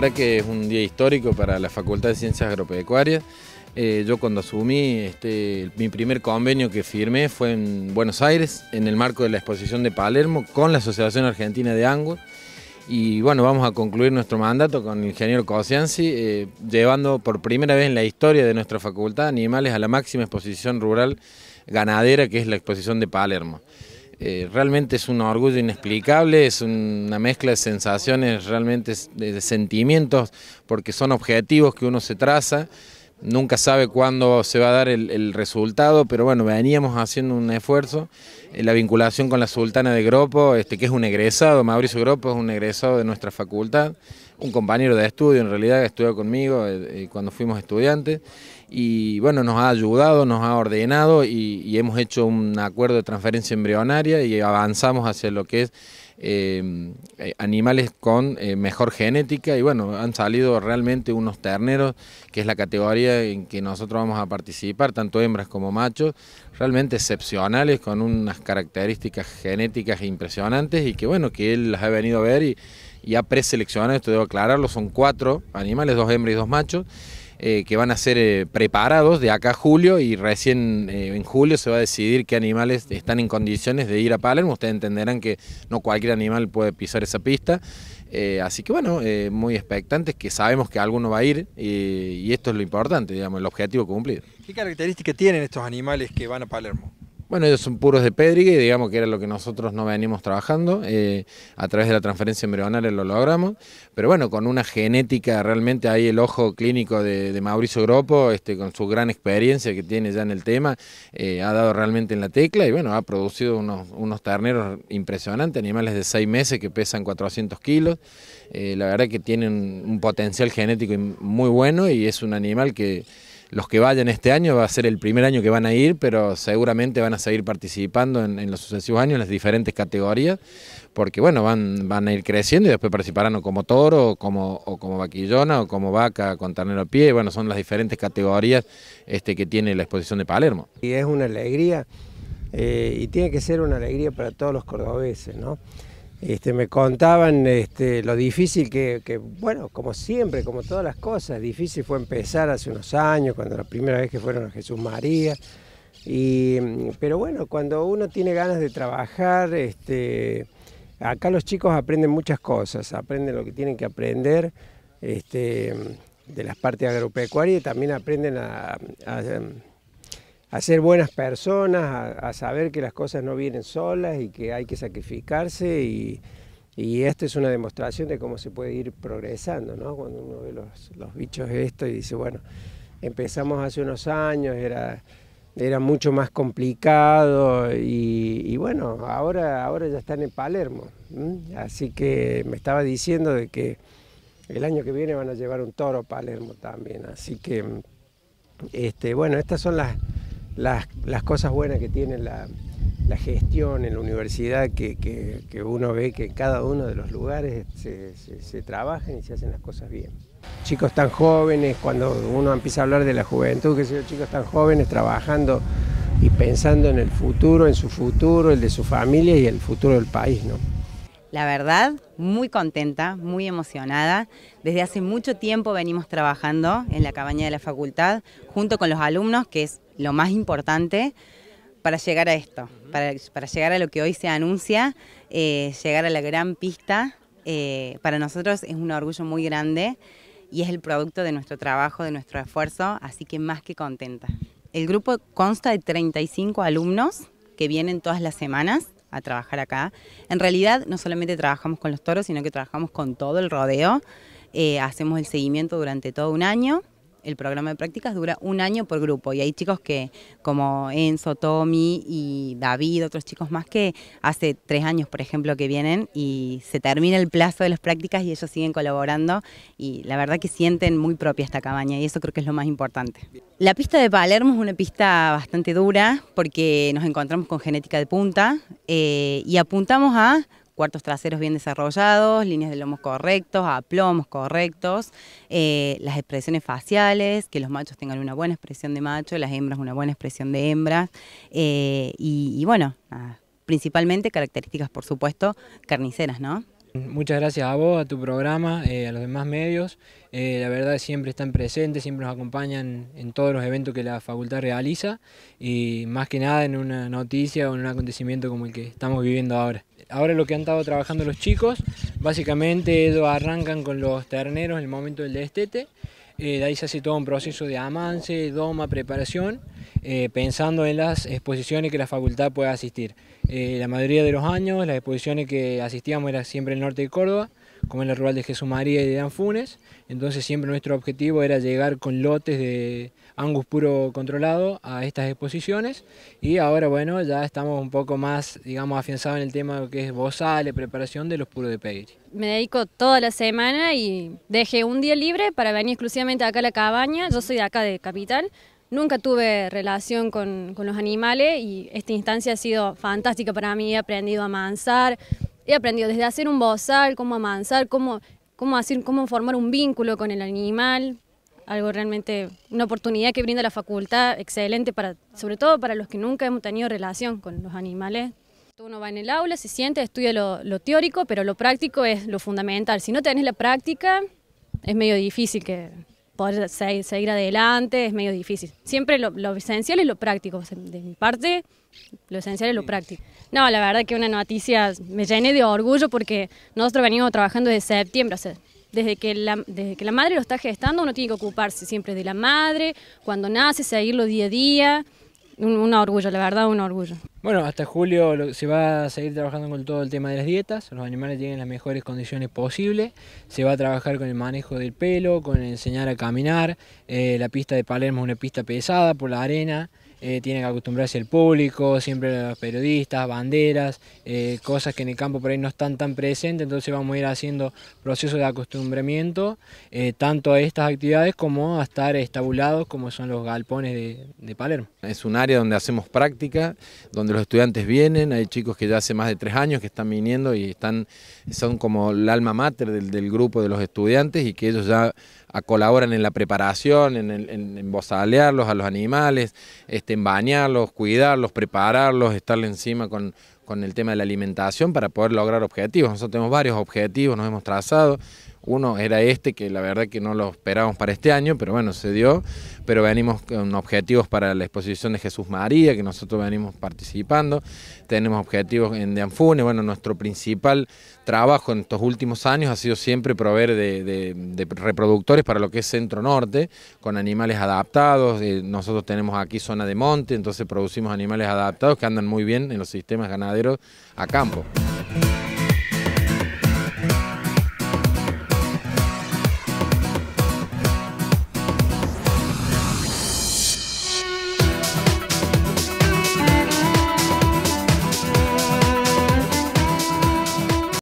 verdad que es un día histórico para la Facultad de Ciencias Agropecuarias. Eh, yo cuando asumí, este, mi primer convenio que firmé fue en Buenos Aires, en el marco de la exposición de Palermo, con la Asociación Argentina de Angus. Y bueno, vamos a concluir nuestro mandato con el ingeniero Cosianzi, eh, llevando por primera vez en la historia de nuestra facultad animales a la máxima exposición rural ganadera, que es la exposición de Palermo. Eh, realmente es un orgullo inexplicable, es una mezcla de sensaciones, realmente de, sentimientos, porque son objetivos que uno se traza. Nunca sabe cuándo se va a dar el, resultado, pero bueno, veníamos haciendo un esfuerzo. Eh, la vinculación con la sultana de Gropo, este, que es un egresado, Mauricio Gropo es un egresado de nuestra facultad, un compañero de estudio en realidad, que estudió conmigo eh, cuando fuimos estudiantes y bueno, nos ha ayudado, nos ha ordenado y, hemos hecho un acuerdo de transferencia embrionaria y avanzamos hacia lo que es em, eh, animales con eh, mejor genética y bueno, han salido realmente unos terneros, que es la categoría en que nosotros vamos a participar, tanto hembras como machos, realmente excepcionales, con unas características genéticas impresionantes y que bueno, que él las ha venido a ver y, y ha preseleccionado, esto debo aclararlo, son cuatro animales, dos hembras y dos machos. Eh, que van a ser eh, preparados de acá a julio y recién eh, en julio se va a decidir qué animales están en condiciones de ir a Palermo. Ustedes entenderán que no cualquier animal puede pisar esa pista. así que bueno, muy expectantes, que sabemos que alguno va a ir y esto es lo importante, digamos, el objetivo cumplido. ¿Qué características tienen estos animales que van a Palermo? Bueno, ellos son puros de y digamos que era lo que nosotros no venimos trabajando. Eh, a través de la transferencia embrionaria lo logramos. Pero bueno, con una genética, realmente ahí el ojo clínico de, Mauricio Gropo, este, con su gran experiencia que tiene ya en el tema, eh, ha dado realmente en la tecla y bueno, ha producido unos, terneros impresionantes, animales de seis meses que pesan 400 kilos. Eh, la verdad que tienen un potencial genético muy bueno y es un animal que los que vayan este año, va a ser el primer año que van a ir, pero seguramente van a seguir participando en, los sucesivos años en las diferentes categorías, porque bueno, van, van a ir creciendo y después participarán como toro, o como, o como vaquillona, o como vaca con ternero a pie, bueno, son las diferentes categorías este, que tiene la exposición de Palermo. Y es una alegría, eh, y tiene que ser una alegría para todos los cordobeses, ¿no? Este, me contaban este, lo difícil que, bueno, como siempre, como todas las cosas, difícil fue empezar hace unos años, cuando la primera vez que fueron a Jesús María. pero bueno, cuando uno tiene ganas de trabajar, este, acá los chicos aprenden muchas cosas, aprenden lo que tienen que aprender este, de las partes agropecuarias y también aprenden a a ser buenas personas, a, saber que las cosas no vienen solas y que hay que sacrificarse y, y esta es una demostración de cómo se puede ir progresando, ¿no? Cuando uno ve los, bichos esto y dice, bueno, empezamos hace unos años, era, era mucho más complicado y, bueno, ahora, ahora ya están en Palermo, así que me estaba diciendo de que el año que viene van a llevar un toro a Palermo también, así que, este, bueno, estas son las las, cosas buenas que tiene la, gestión en la universidad que, uno ve que en cada uno de los lugares se, se, trabajan y se hacen las cosas bien. Chicos tan jóvenes, cuando uno empieza a hablar de la juventud, que son chicos tan jóvenes trabajando y pensando en el futuro, en su futuro, el de su familia y el futuro del país, ¿no? La verdad, muy contenta, muy emocionada. Desde hace mucho tiempo venimos trabajando en la cabaña de la facultad junto con los alumnos, que es lo más importante para llegar a esto, para, llegar a lo que hoy se anuncia, eh, llegar a la gran pista. Eh, para nosotros es un orgullo muy grande y es el producto de nuestro trabajo, de nuestro esfuerzo, así que más que contenta. El grupo consta de 35 alumnos que vienen todas las semanas a trabajar acá. En realidad no solamente trabajamos con los toros, sino que trabajamos con todo el rodeo. Eh, hacemos el seguimiento durante todo un año el programa de prácticas dura un año por grupo y hay chicos que, como Enzo, Tommy y David, otros chicos más que hace tres años, por ejemplo, que vienen y se termina el plazo de las prácticas y ellos siguen colaborando y la verdad que sienten muy propia esta cabaña y eso creo que es lo más importante. La pista de Palermo es una pista bastante dura porque nos encontramos con genética de punta eh, y apuntamos a cuartos traseros bien desarrollados, líneas de lomos correctos, aplomos correctos, eh, las expresiones faciales, que los machos tengan una buena expresión de macho, las hembras una buena expresión de hembras, eh, y, bueno, principalmente características, por supuesto, carniceras, ¿no? Muchas gracias a vos, a tu programa, eh, a los demás medios. la verdad siempre están presentes, siempre nos acompañan en todos los eventos que la facultad realiza y más que nada en una noticia o en un acontecimiento como el que estamos viviendo ahora ahora lo que han estado trabajando los chicos, básicamente ellos arrancan con los terneros en el momento del destete, eh, de ahí se hace todo un proceso de amance, doma, preparación, eh, pensando en las exposiciones que la facultad pueda asistir. Eh, la mayoría de los años las exposiciones que asistíamos eran siempre en el norte de Córdoba, como en la rural de Jesús María y de Dan Funes. Entonces siempre nuestro objetivo era llegar con lotes de Angus puro controlado a estas exposiciones y ahora bueno, ya estamos un poco más, digamos, afianzados en el tema que es bozales, preparación de los puros de pedigree. Me dedico toda la semana y dejé un día libre para venir exclusivamente acá a la cabaña. Yo soy de acá de Capital, Nunca tuve relación con, con, los animales y esta instancia ha sido fantástica para mí. He aprendido a manzar, he aprendido desde hacer un bozal, cómo amansar, cómo, cómo, hacer, cómo formar un vínculo con el animal, algo realmente, una oportunidad que brinda la facultad, excelente, para, sobre todo para los que nunca hemos tenido relación con los animales. Uno va en el aula, se siente, estudia lo, lo teórico, pero lo práctico es lo fundamental. Si no tenés la práctica, es medio difícil que, poder seguir adelante es medio difícil. Siempre lo, lo esencial es lo práctico. de mi parte, lo esencial es lo práctico. No, la verdad que una noticia me llené de orgullo porque nosotros venimos trabajando desde septiembre. desde que, desde que la madre lo está gestando, uno tiene que ocuparse siempre de la madre, cuando nace, seguirlo día a día un, orgullo, la verdad, un orgullo. Bueno, hasta julio se va a seguir trabajando con todo el tema de las dietas, los animales tienen las mejores condiciones posibles, se va a trabajar con el manejo del pelo, con enseñar a caminar, eh, la pista de Palermo es una pista pesada por la arena, eh, tiene que acostumbrarse el público, siempre los periodistas, banderas, eh, cosas que en el campo por ahí no están tan presentes, entonces vamos a ir haciendo procesos de acostumbramiento, eh, tanto a estas actividades como a estar estabulados como son los galpones de, Palermo. Es un área donde hacemos práctica, donde los estudiantes vienen, hay chicos que ya hace más de tres años que están viniendo y están, son como el alma mater del, del grupo de los estudiantes y que ellos ya a colaboran en la preparación, en, en, bozalearlos a los animales, este, en bañarlos, cuidarlos, prepararlos, estarle encima con, con el tema de la alimentación para poder lograr objetivos. Nosotros tenemos varios objetivos, nos hemos trazado, uno era este, que la verdad que no lo esperábamos para este año, pero bueno, se dio. Pero venimos con objetivos para la exposición de Jesús María, que nosotros venimos participando. Tenemos objetivos en de Anfune. Bueno, nuestro principal trabajo en estos últimos años ha sido siempre proveer de, de reproductores para lo que es Centro Norte, con animales adaptados. Eh, nosotros tenemos aquí zona de monte, entonces producimos animales adaptados que andan muy bien en los sistemas ganaderos a campo.